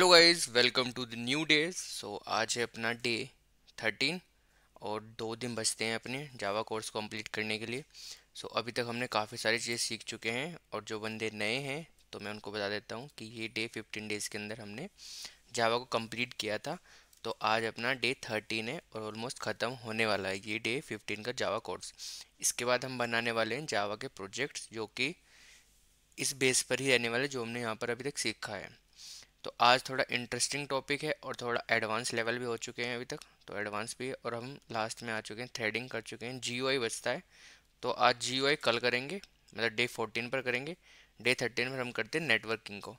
Hello guys welcome to the new days so आज है अपना डे थर्टीन और दो दिन बचते हैं अपने जावा कोर्स कंप्लीट करने के लिए सो so, अभी तक हमने काफ़ी सारी चीज़ें सीख चुके हैं और जो बंदे नए हैं तो मैं उनको बता देता हूँ कि ये डे फिफ्टीन डेज़ के अंदर हमने जावा को कंप्लीट किया था तो आज अपना डे थर्टीन है और ऑलमोस्ट ख़त्म होने वाला है ये डे फिफ्टीन का जावा कोर्स इसके बाद हम बनाने वाले हैं जावा के प्रोजेक्ट्स जो कि इस बेस पर ही रहने वाले जो हमने यहाँ पर अभी तक सीखा है तो आज थोड़ा इंटरेस्टिंग टॉपिक है और थोड़ा एडवांस लेवल भी हो चुके हैं अभी तक तो एडवांस भी है और हम लास्ट में आ चुके हैं थ्रेडिंग कर चुके हैं जी बचता है तो आज जी कल करेंगे मतलब डे फोर्टीन पर करेंगे डे थर्टीन पर हम करते हैं नेटवर्किंग को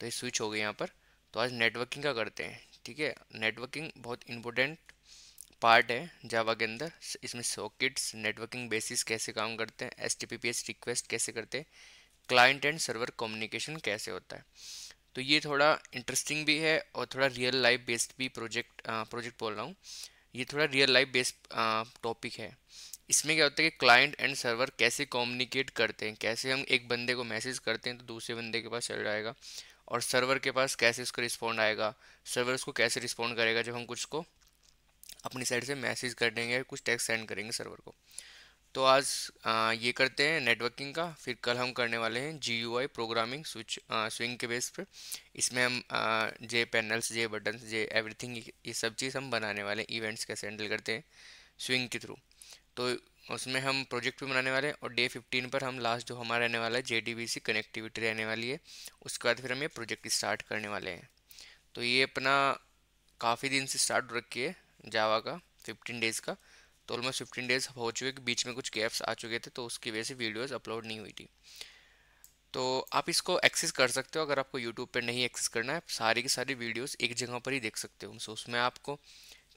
तो ये स्विच हो गई यहाँ पर तो आज नेटवर्किंग का करते हैं ठीक है नेटवर्किंग बहुत इम्पोर्टेंट पार्ट है जावा के अंदर इसमें सॉकेट्स नेटवर्किंग बेसिस कैसे काम करते हैं एस रिक्वेस्ट कैसे करते हैं क्लाइंट एंड सर्वर कम्युनिकेशन कैसे होता है तो ये थोड़ा इंटरेस्टिंग भी है और थोड़ा रियल लाइफ बेस्ड भी प्रोजेक्ट प्रोजेक्ट बोल रहा हूँ ये थोड़ा रियल लाइफ बेस्ड टॉपिक है इसमें क्या होता है कि क्लाइंट एंड सर्वर कैसे कम्युनिकेट करते हैं कैसे हम एक बंदे को मैसेज करते हैं तो दूसरे बंदे के पास चल जाएगा और सर्वर के पास कैसे उसका रिस्पॉन्ड आएगा सर्वर उसको कैसे रिस्पॉन्ड करेगा जब हम कुछ को अपनी साइड से मैसेज कर देंगे कुछ टेक्स्ट सेंड करेंगे सर्वर को तो आज आ, ये करते हैं नेटवर्किंग का फिर कल हम करने वाले हैं G U I programming switch swing के बेस पर इसमें हम आ, J panels J buttons J everything ये सब चीज़ हम बनाने वाले हैं इवेंट्स कैसे हैंडल करते हैं स्विंग के थ्रू तो उसमें हम प्रोजेक्ट भी बनाने वाले हैं और डे फिफ्टीन पर हम लास्ट जो हमारा रहने वाला है J D B C connectivity रहने वाली है उसके बाद फिर हम ये प्रोजेक्ट स्टार्ट करने वाले हैं तो ये अपना काफ़ी दिन से स्टार्ट रखिए जावा का फिफ्टीन डेज़ का तो ऑलमोस्ट फिफ्टीन डेज हो चुके बीच में कुछ गैप्स आ चुके थे तो उसकी वजह से वीडियोज़ अपलोड नहीं हुई थी तो आप इसको एक्सेस कर सकते हो अगर आपको यूट्यूब पर नहीं एक्सेस करना है आप सारी की सारी वीडियोज़ एक जगह पर ही देख सकते हो सो उसमें आपको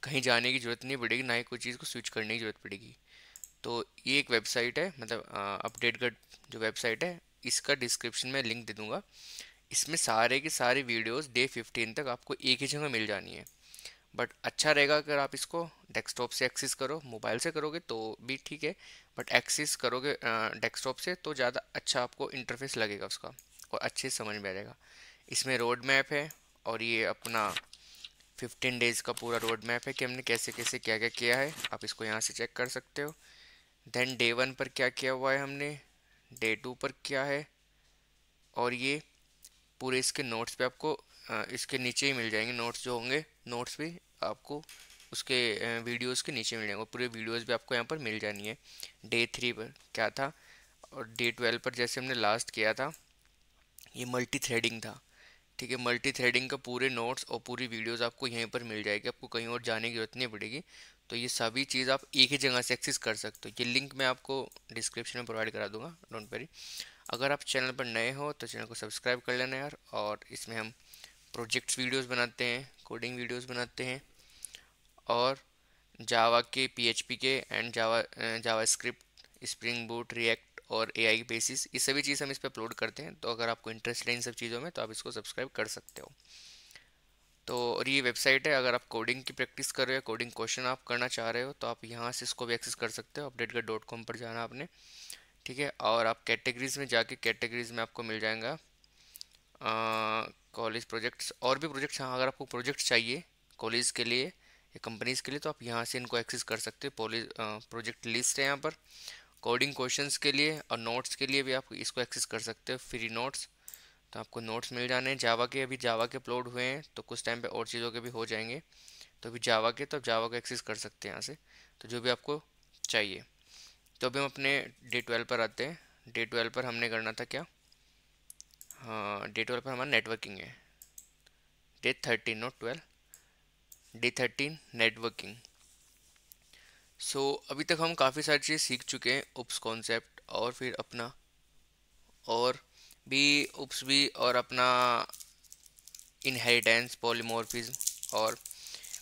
कहीं जाने की ज़रूरत नहीं पड़ेगी ना ही कोई चीज़ को स्विच करने की ज़रूरत पड़ेगी तो ये एक वेबसाइट है मतलब अपडेट का जो वेबसाइट है इसका डिस्क्रिप्शन में लिंक दे दूँगा इसमें सारे के सारे वीडियोस डे फिफ्टीन तक आपको एक ही जगह मिल जानी है बट अच्छा रहेगा अगर आप इसको डेस्कटॉप से एक्सेस करो मोबाइल से करोगे तो भी ठीक है बट एक्सेस करोगे डेस्कटॉप से तो ज़्यादा अच्छा आपको इंटरफेस लगेगा उसका और अच्छे समझ में आ जाएगा इसमें रोड मैप है और ये अपना फिफ्टीन डेज़ का पूरा रोड मैप है कि हमने कैसे कैसे क्या क्या किया है आप इसको यहाँ से चेक कर सकते हो देन डे वन पर क्या किया हुआ है हमने डे टू पर क्या है और ये पूरे इसके नोट्स पे आपको इसके नीचे ही मिल जाएंगे नोट्स जो होंगे नोट्स भी आपको उसके वीडियोस के नीचे मिल जाएंगे पूरे वीडियोस भी आपको यहाँ पर मिल जानी है डे थ्री पर क्या था और डे ट्वेल्व पर जैसे हमने लास्ट किया था ये मल्टी थ्रेडिंग था ठीक है मल्टी थ्रेडिंग का पूरे नोट्स और पूरी वीडियोस आपको यहीं पर मिल जाएगी आपको कहीं और जाने की ज़रूरत नहीं पड़ेगी तो ये सभी चीज़ आप एक ही जगह से एक्सेस कर सकते हो ये लिंक मैं आपको डिस्क्रिप्शन में प्रोवाइड करा दूंगा डोंट वेरी अगर आप चैनल पर नए हो तो चैनल को सब्सक्राइब कर लेना यार और इसमें हम प्रोजेक्ट्स वीडियोज़ बनाते हैं कोडिंग वीडियोज़ बनाते हैं और जावा के पीएचपी के and Java JavaScript Spring Boot React और ए आई बेसिस ये सभी चीज़ हम इस पर अपलोड करते हैं तो अगर आपको इंटरेस्ट है इन सब चीज़ों में तो आप इसको सब्सक्राइब कर सकते हो तो और ये वेबसाइट है अगर आप कोडिंग की प्रैक्टिस कर रहे हो कोडिंग क्वेश्चन आप करना चाह रहे हो तो आप यहाँ से इसको भी एक्सेस कर सकते हो अपडेट डॉट कॉम पर जाना आपने ठीक है और आप कैटेगरीज में जाके कैटेगरीज में आपको मिल जाएगा कॉलेज प्रोजेक्ट्स और भी प्रोजेक्ट्स हाँ अगर आपको प्रोजेक्ट चाहिए कॉलेज के लिए कंपनीज़ के लिए तो आप यहाँ से इनको एक्सेस कर सकते हो प्रोजेक्ट लिस्ट है यहाँ पर कोडिंग क्वेश्चंस के लिए और नोट्स के लिए भी आप इसको एक्सेस कर सकते हो फ्री नोट्स तो आपको नोट्स मिल जाने हैं जावा के अभी जावा के अपलोड हुए हैं तो कुछ टाइम पे और चीज़ों के भी हो जाएंगे तो अभी जावा के तो आप जावा को एक्सेस कर सकते हैं यहाँ से तो जो भी आपको चाहिए तो अभी हम अपने डे ट्वेल्व पर आते हैं डे ट्वेल्व पर हमने करना था क्या हाँ डे ट्वेल्व पर हमारा नेटवर्किंग है day thirteen not twelve day thirteen networking so अभी तक हम काफ़ी सारी चीज़ें सीख चुके हैं उप्स कॉन्सेप्ट और फिर अपना और भी उप्स भी और अपना इनहेरिटेंस पॉलीमॉर्फिज्म और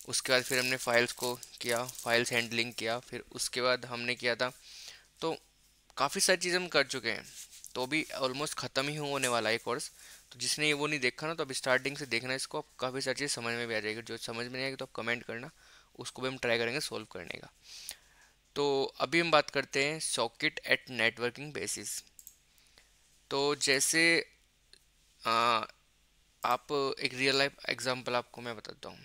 उसके बाद फिर हमने फाइल्स को किया फाइल्स हैंडलिंग किया फिर उसके बाद हमने किया था तो काफ़ी सारी चीज़ें हम कर चुके हैं तो भी ऑलमोस्ट ख़त्म ही होने वाला है कोर्स तो जिसने ये वो नहीं देखा ना तो अब स्टार्टिंग से देखना इसको आप काफ़ी सारी चीज़ समझ में भी आ जाएगी जो समझ में नहीं आएगी तो आप कमेंट करना उसको भी हम ट्राई करेंगे सॉल्व करने का तो अभी हम बात करते हैं सॉकेट एट नेटवर्किंग बेसिस तो जैसे आ, आप एक रियल लाइफ एग्जांपल आपको मैं बताता हूँ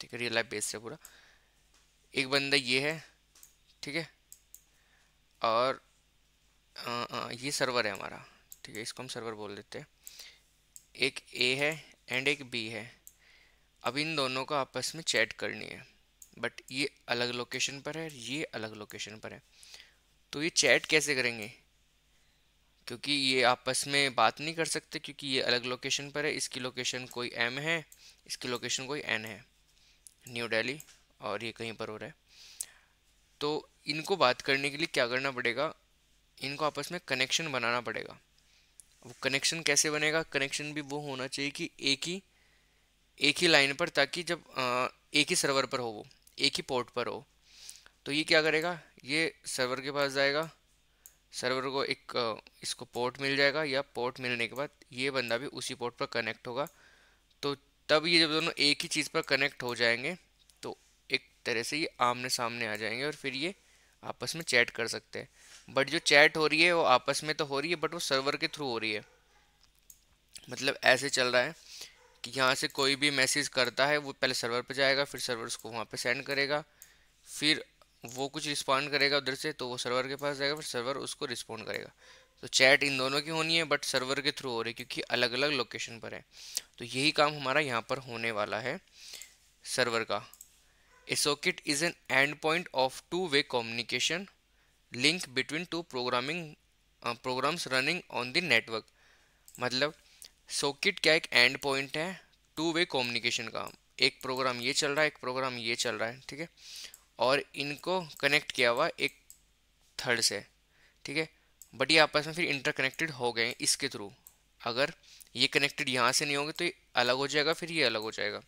ठीक है रियल लाइफ बेस से पूरा एक बंदा ये है ठीक है और आ, आ, ये सर्वर है हमारा ठीक है इसको हम सर्वर बोल देते हैं एक ए है एंड एक बी है अब इन दोनों को आपस में चैट करनी है बट ये अलग लोकेशन पर है ये अलग लोकेशन पर है तो ये चैट कैसे करेंगे क्योंकि ये आपस में बात नहीं कर सकते क्योंकि ये अलग लोकेशन पर है इसकी लोकेशन कोई एम है इसकी लोकेशन कोई एन है न्यू दिल्ली और ये कहीं पर हो रहा है तो इनको बात करने के लिए क्या करना पड़ेगा इनको आपस में कनेक्शन बनाना पड़ेगा अब कनेक्शन कैसे बनेगा कनेक्शन भी वो होना चाहिए कि एक ही एक ही लाइन पर ताकि जब आ, एक ही सर्वर पर हो वो एक ही पोर्ट पर हो तो ये क्या करेगा ये सर्वर के पास जाएगा सर्वर को एक इसको पोर्ट मिल जाएगा या पोर्ट मिलने के बाद ये बंदा भी उसी पोर्ट पर कनेक्ट होगा तो तब ये जब दोनों एक ही चीज़ पर कनेक्ट हो जाएंगे तो एक तरह से ये आमने सामने आ जाएंगे और फिर ये आपस में चैट कर सकते हैं बट जो चैट हो रही है वो आपस में तो हो रही है बट वो सर्वर के थ्रू हो रही है मतलब ऐसे चल रहा है कि यहाँ से कोई भी मैसेज करता है वो पहले सर्वर पर जाएगा फिर सर्वर उसको वहाँ पर सेंड करेगा फिर वो कुछ रिस्पॉन्ड करेगा उधर से तो वो सर्वर के पास जाएगा फिर सर्वर उसको रिस्पॉन्ड करेगा तो चैट इन दोनों की होनी है बट सर्वर के थ्रू हो रही है क्योंकि अलग अलग लोकेशन पर है तो यही काम हमारा यहाँ पर होने वाला है सर्वर का a socket is an end point of two way communication link between two programming programs running on the network मतलब सॉकेट क्या एक एंड पॉइंट है टू वे कम्युनिकेशन का एक प्रोग्राम ये चल रहा है एक प्रोग्राम ये चल रहा है ठीक है और इनको कनेक्ट किया हुआ एक थर्ड से ठीक है बट ये आपस में फिर इंटरकनेक्टेड हो गए इसके थ्रू अगर ये कनेक्टेड यहाँ से नहीं होंगे तो ये अलग हो जाएगा फिर ये अलग हो जाएगा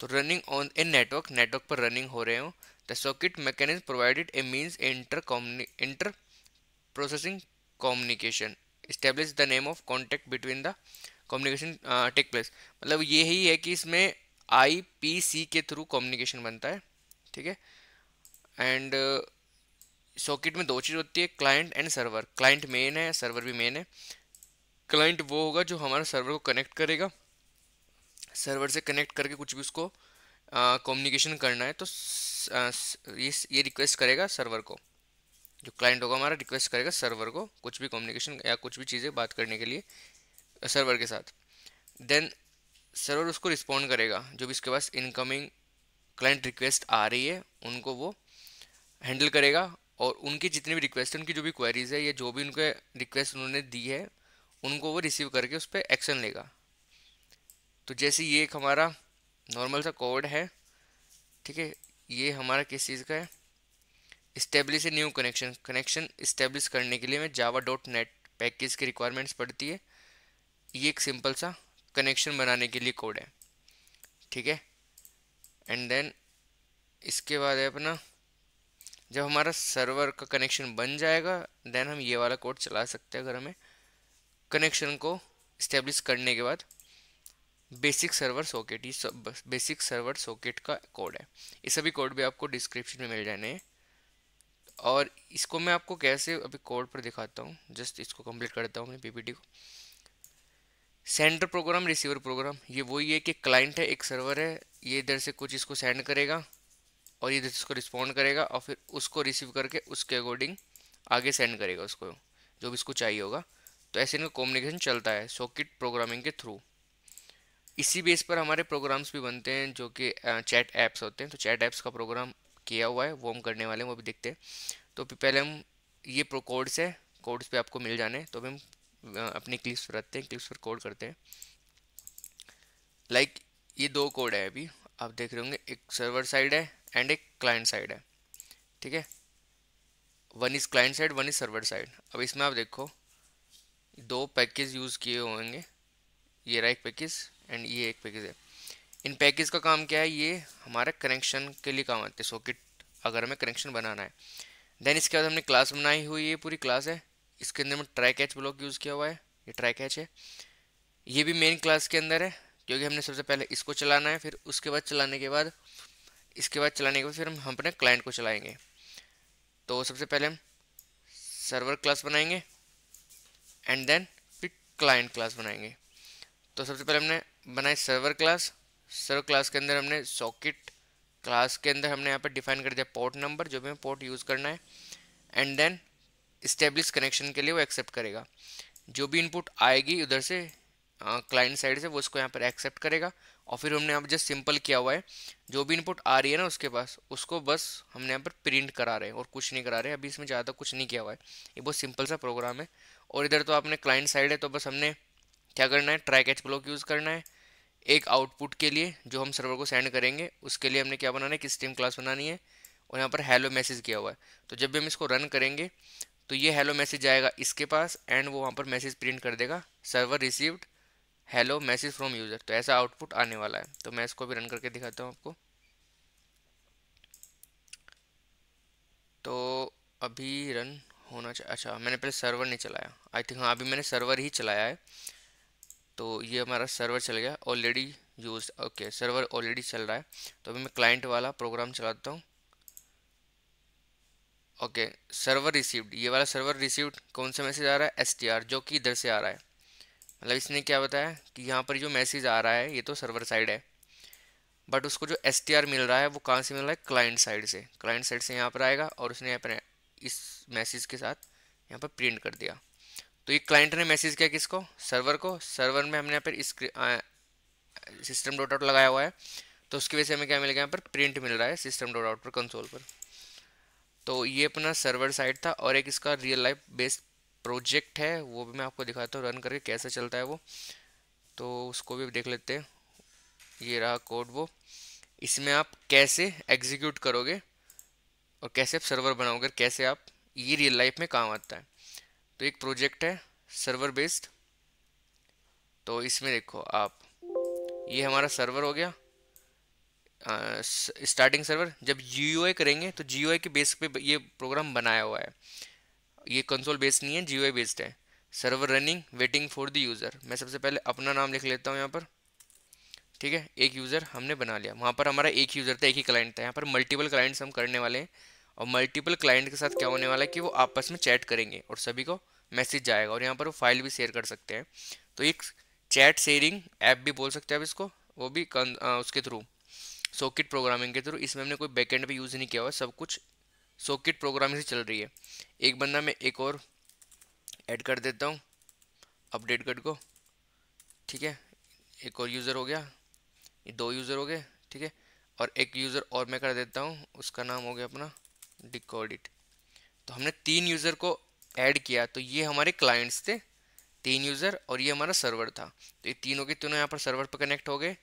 तो running on a network network पर रनिंग हो रहे हो The circuit mechanism provided a means inter inter processing communication. Establish the name of contact between the communication uh, take place. मतलब यही है कि इसमें आई पी सी के थ्रू कम्युनिकेशन बनता है ठीक है एंड सॉकेट में दो चीज़ होती है client and server client main है सर्वर भी मेन है क्लाइंट वो होगा जो हमारा सर्वर को कनेक्ट करेगा सर्वर से कनेक्ट करके कुछ भी उसको कम्युनिकेशन करना है तो ये रिक्वेस्ट करेगा सर्वर को जो क्लाइंट होगा हमारा रिक्वेस्ट करेगा सर्वर को कुछ भी कम्युनिकेशन या कुछ भी चीज़ें बात करने के लिए सर्वर के साथ देन सर्वर उसको रिस्पॉन्ड करेगा जो भी उसके पास इनकमिंग क्लाइंट रिक्वेस्ट आ रही है उनको वो हैंडल करेगा और उनकी जितनी भी रिक्वेस्ट उनकी जो भी क्वेरीज है या जो भी उनके रिक्वेस्ट उन्होंने दी है उनको वो रिसीव करके उस पर एक्शन लेगा तो जैसे ये एक हमारा नॉर्मल सा कोड है ठीक है ये हमारा किस चीज़ का है establish a new connection connection establish करने के लिए हमें जावा डॉट नेट पैकेज की रिक्वायरमेंट्स पड़ती है ये एक सिंपल सा कनेक्शन बनाने के लिए कोड है ठीक है एंड देन इसके बाद है अपना जब हमारा सर्वर का कनेक्शन बन जाएगा देन हम ये वाला कोड चला सकते हैं अगर हमें कनेक्शन को इस्टेब्लिश करने के बाद बेसिक सर्वर सॉकेट ये बेसिक सर्वर सॉकेट का कोड है ये सभी कोड भी आपको डिस्क्रिप्शन में मिल जाने हैं और इसको मैं आपको कैसे अभी कोड पर दिखाता हूँ जस्ट इसको कंप्लीट करता हूँ मैं पीपीटी को सेंडर प्रोग्राम रिसीवर प्रोग्राम ये वही है कि क्लाइंट है एक सर्वर है ये इधर से कुछ इसको सेंड करेगा और ये इधर से इसको रिस्पॉन्ड करेगा और फिर उसको रिसीव करके उसके अकॉर्डिंग आगे सेंड करेगा उसको जो भी इसको चाहिए होगा तो ऐसे इनका कम्युनिकेशन चलता है सॉकेट प्रोग्रामिंग के थ्रू इसी बेस पर हमारे प्रोग्राम्स भी बनते हैं जो कि चैट ऐप्स होते हैं तो चैट ऐप्स का प्रोग्राम किया हुआ है वो हम करने वाले हैं वो भी देखते हैं तो पहले हम ये प्रो कोड्स है कोड्स पे आपको मिल जाने तो अभी हम अपनी क्लिप्स पर रखते हैं क्लिप्स पर कोड करते हैं लाइक like, ये दो कोड है अभी आप देख रहे होंगे एक सर्वर साइड है एंड एक क्लाइंट साइड है ठीक है one is client side one is server side अब इसमें आप देखो दो पैकेज यूज़ किए होंगे ये रहा एक पैकेज एंड ये एक पैकेज है इन पैकेज का काम क्या है ये हमारे कनेक्शन के लिए काम आते हैं सॉकेट अगर हमें कनेक्शन बनाना है देन इसके बाद हमने क्लास बनाई हुई ये पूरी क्लास है इसके अंदर में ट्राई कैच ब्लॉक यूज़ किया हुआ है ये ट्राई कैच है ये भी मेन क्लास के अंदर है क्योंकि हमने सबसे पहले इसको चलाना है फिर उसके बाद चलाने के बाद इसके बाद चलाने के बाद फिर हम अपने क्लाइंट को चलाएंगे तो सबसे पहले हम सर्वर क्लास बनाएंगे एंड देन फिर क्लाइंट क्लास बनाएंगे तो सबसे पहले हमने बनाए सर्वर क्लास सर्वर क्लास के अंदर हमने सॉकेट क्लास के अंदर हमने यहाँ पर डिफाइन कर दिया पोर्ट नंबर जो भी हमें पोर्ट यूज़ करना है एंड देन इस्टेब्लिश कनेक्शन के लिए वो एक्सेप्ट करेगा जो भी इनपुट आएगी उधर से क्लाइंट साइड से वो उसको यहाँ पर एक्सेप्ट करेगा और फिर हमने यहाँ पर जस्ट सिंपल किया हुआ है जो भी इनपुट आ रही है ना उसके पास उसको बस हमने यहाँ पर प्रिंट करा रहे हैं और कुछ नहीं करा रहे अभी इसमें ज़्यादा कुछ नहीं किया हुआ है ये बहुत सिंपल सा प्रोग्राम है और इधर तो आपने क्लाइंट साइड है तो बस हमने क्या करना है ट्राई कैच ब्लॉक यूज़ करना है एक आउटपुट के लिए जो हम सर्वर को सेंड करेंगे उसके लिए हमने क्या बनाना है कि स्टीम क्लास बनानी है और यहाँ पर हेलो मैसेज किया हुआ है तो जब भी हम इसको रन करेंगे तो ये हेलो मैसेज आएगा इसके पास एंड वो वहाँ पर मैसेज प्रिंट कर देगा server received hello message from user तो ऐसा आउटपुट आने वाला है तो मैं इसको भी रन करके दिखाता हूँ आपको तो अभी रन होना चाहिए अच्छा मैंने पहले सर्वर नहीं चलाया आई थिंक हाँ अभी मैंने सर्वर ही चलाया है तो ये हमारा सर्वर चल गया already use okay server already चल रहा है तो अभी मैं क्लाइंट वाला प्रोग्राम चलाता हूँ ओके सर्वर रिसीव्ड ये वाला सर्वर रिसीव्ड कौन सा मैसेज आ रहा है एस टी आर जो कि इधर से आ रहा है मतलब इसने क्या बताया कि यहाँ पर जो मैसेज आ रहा है ये तो सर्वर साइड है बट उसको जो एस टी आर मिल रहा है वो कहाँ से मिल रहा है क्लाइंट साइड से क्लाइंट साइड से यहाँ पर आएगा और उसने अपने इस मैसेज के साथ यहाँ पर प्रिंट कर दिया तो ये क्लाइंट ने मैसेज किया किसको सर्वर को सर्वर में हमने यहाँ पर सिस्टम डॉट आउट लगाया हुआ है तो उसकी वजह से हमें क्या मिलेगा यहाँ पर प्रिंट मिल रहा है सिस्टम डॉट आउट पर कंसोल पर तो ये अपना सर्वर साइड था और एक इसका रियल लाइफ बेस्ड प्रोजेक्ट है वो भी मैं आपको दिखाता हूँ रन करके कैसा चलता है वो तो उसको भी देख लेते हैं ये रहा कोड वो इसमें आप कैसे एग्जीक्यूट करोगे और कैसे आप सर्वर बनाओगे कैसे आप ये रियल लाइफ में काम आता है तो एक प्रोजेक्ट है सर्वर बेस्ड तो इसमें देखो आप ये हमारा सर्वर हो गया स्टार्टिंग सर्वर जब जी करेंगे तो जी के बेस पे ये प्रोग्राम बनाया हुआ है ये कंसोल बेस्ड नहीं है जी बेस्ड है server running waiting for the user मैं सबसे पहले अपना नाम लिख लेता हूँ यहाँ पर ठीक है एक यूज़र हमने बना लिया वहाँ पर हमारा एक यूज़र था एक ही क्लाइंट था यहाँ पर मल्टीपल क्लाइंट्स हम करने वाले हैं और मल्टीपल क्लाइंट के साथ क्या होने वाला है कि वो आपस में चैट करेंगे और सभी को मैसेज जाएगा और यहाँ पर वो फाइल भी शेयर कर सकते हैं तो एक चैट शेयरिंग ऐप भी बोल सकते हैं आप इसको वो भी कन, आ, उसके थ्रू सॉकेट प्रोग्रामिंग के थ्रू इसमें हमने कोई बैकेंड भी यूज़ नहीं किया हुआ सब कुछ सॉकेट प्रोग्रामिंग से चल रही है एक बंदा मैं एक और ऐड कर देता हूँ अपडेट कट को ठीक है एक और यूज़र हो गया दो यूज़र हो गए ठीक है और एक यूज़र और मैं कर देता हूँ उसका नाम हो गया अपना डिकोड इट तो हमने तीन यूज़र को ऐड किया तो ये हमारे क्लाइंट्स थे तीन यूज़र और ये हमारा सर्वर था तो ये तीनों के तीनों यहाँ पर सर्वर पर कनेक्ट हो गए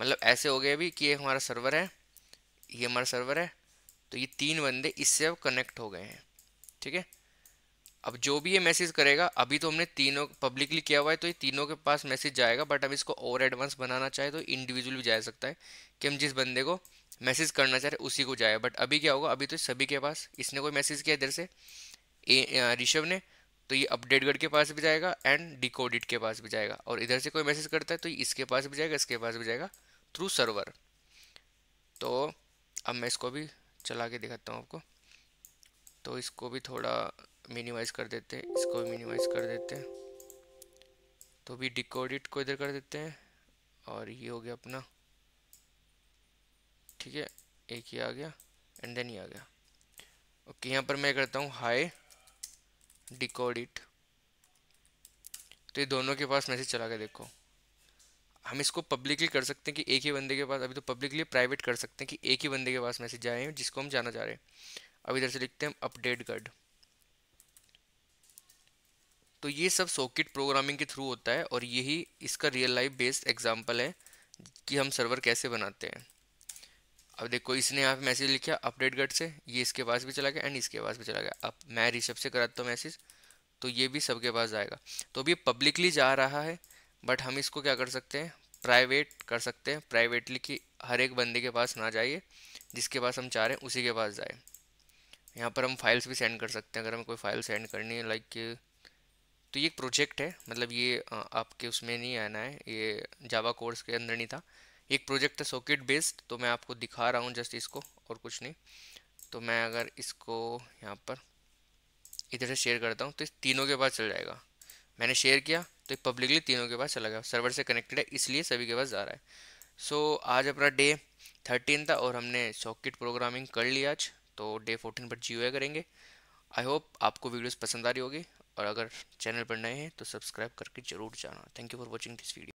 मतलब ऐसे हो गए अभी कि ये हमारा सर्वर है ये हमारा सर्वर है तो ये तीन बंदे इससे अब कनेक्ट हो गए हैं ठीक है अब जो भी ये मैसेज करेगा अभी तो हमने तीनों पब्लिकली किया हुआ है तो ये तीनों के पास मैसेज जाएगा बट अब इसको और एडवांस बनाना चाहे तो इंडिविजुअल भी जा सकता है कि हम जिस बंदे को मैसेज करना चाह रहे उसी को जाए बट अभी क्या होगा अभी तो सभी के पास इसने कोई मैसेज किया इधर से ऋषभ ने तो ये अपडेटगढ़ के पास भी जाएगा एंड डिकोडिट के पास भी जाएगा और इधर से कोई मैसेज करता है तो इसके पास भी जाएगा इसके पास भी जाएगा थ्रू सर्वर तो अब मैं इसको भी चला के दिखाता हूँ आपको तो इसको भी थोड़ा मिनिमाइज़ कर देते हैं इसको भी मिनिमाइज़ कर देते हैं तो भी डिकोडिट को इधर कर देते हैं और ये हो गया अपना ठीक है एक ही आ गया एंड देन ही आ गया ओके okay, यहाँ पर मैं करता हूँ हाई डिकोड इट तो ये दोनों के पास मैसेज चला के देखो हम इसको पब्लिकली कर सकते हैं कि एक ही बंदे के पास अभी तो पब्लिकली प्राइवेट कर सकते हैं कि एक ही बंदे के पास मैसेज जाए जिसको हम जाना चाह रहे हैं अब इधर से लिखते हैं हम अपडेट गर्ड तो ये सब सॉकेट प्रोग्रामिंग के थ्रू होता है और यही इसका रियल लाइफ बेस्ड एग्जाम्पल है कि हम सर्वर कैसे बनाते हैं अब देखो इसने यहाँ पे मैसेज लिखा अपडेट गट से ये इसके पास भी चला गया एंड इसके पास भी चला गया अब मैं रिशभ से कराता हूँ मैसेज तो ये भी सबके पास जाएगा तो अभी ये पब्लिकली जा रहा है बट हम इसको क्या कर सकते हैं प्राइवेट कर सकते हैं प्राइवेटली कि हर एक बंदे के पास ना जाइए जिसके पास हम चाह रहे हैं उसी के पास जाए यहाँ पर हम फाइल्स भी सेंड कर सकते हैं अगर हमें कोई फाइल सेंड करनी है लाइक तो ये एक प्रोजेक्ट है मतलब ये आपके उसमें नहीं आना है ये जावा कोर्स के अंदर नहीं था एक प्रोजेक्ट है सॉकेट बेस्ड तो मैं आपको दिखा रहा हूँ जस्ट इसको और कुछ नहीं तो मैं अगर इसको यहाँ पर इधर से शेयर करता हूँ तो इस तीनों के पास चल जाएगा मैंने शेयर किया तो ये पब्लिकली तीनों के पास चला गया सर्वर से कनेक्टेड है इसलिए सभी के पास जा रहा है सो so, आज अपना डे थर्टीन था और हमने सॉकेट प्रोग्रामिंग कर लिया आज तो डे फोर्टीन पर जी करेंगे आई होप आपको वीडियोस पसंद आ रही होगी और अगर चैनल पर नए हैं तो सब्सक्राइब करके जरूर जाना thank you for watching this video